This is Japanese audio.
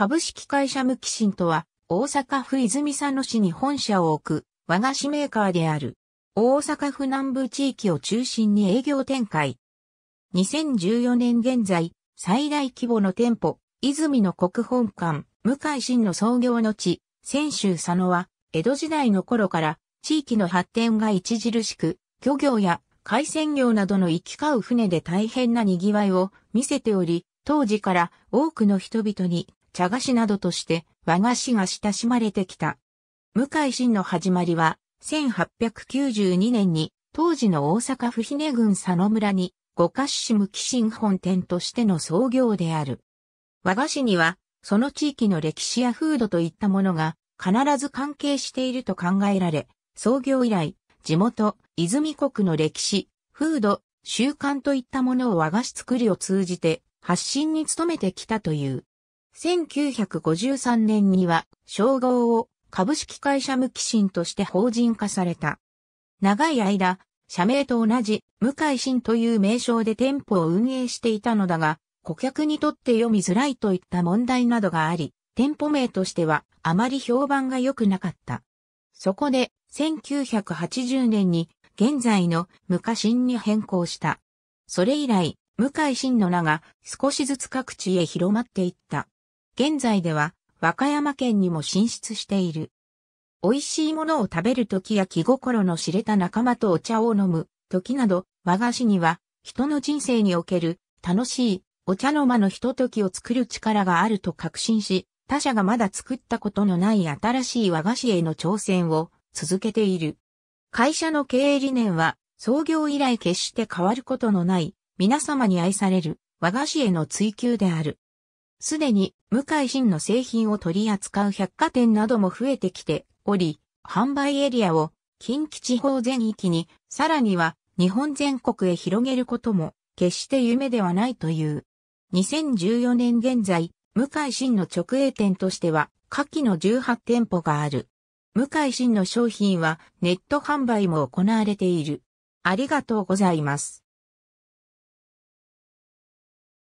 株式会社無機新とは、大阪府泉佐野市に本社を置く和菓子メーカーである。大阪府南部地域を中心に営業展開。2014年現在、最大規模の店舗、泉の国本館、向井新の創業の地、泉州佐野は、江戸時代の頃から、地域の発展が著しく、漁業や海鮮業などの行き交う船で大変な賑わいを見せており、当時から多くの人々に茶菓子などとして和菓子が親しまれてきた。向井真の始まりは、1892年に当時の大阪府姫郡佐野村に五菓子市無寄進本店としての創業である。和菓子には、その地域の歴史や風土といったものが必ず関係していると考えられ、創業以来、地元、泉国の歴史、風土、習慣といったものを和菓子作りを通じて発信に努めてきたという。1953年には、称号を株式会社無機進として法人化された。長い間、社名と同じ、無海進という名称で店舗を運営していたのだが、顧客にとって読みづらいといった問題などがあり、店舗名としてはあまり評判が良くなかった。そこで、1980年に、現在の無海進に変更した。それ以来、無海進の名が少しずつ各地へ広まっていった。現在では和歌山県にも進出している。美味しいものを食べる時や気心の知れた仲間とお茶を飲む時など和菓子には人の人生における楽しいお茶の間のひとときを作る力があると確信し、他者がまだ作ったことのない新しい和菓子への挑戦を続けている。会社の経営理念は創業以来決して変わることのない皆様に愛される和菓子への追求である。すでに向井真の製品を取り扱う百貨店なども増えてきており、販売エリアを近畿地方全域に、さらには日本全国へ広げることも決して夢ではないという。2014年現在、向井真の直営店としては、下記の18店舗がある。向井真の商品はネット販売も行われている。ありがとうございます。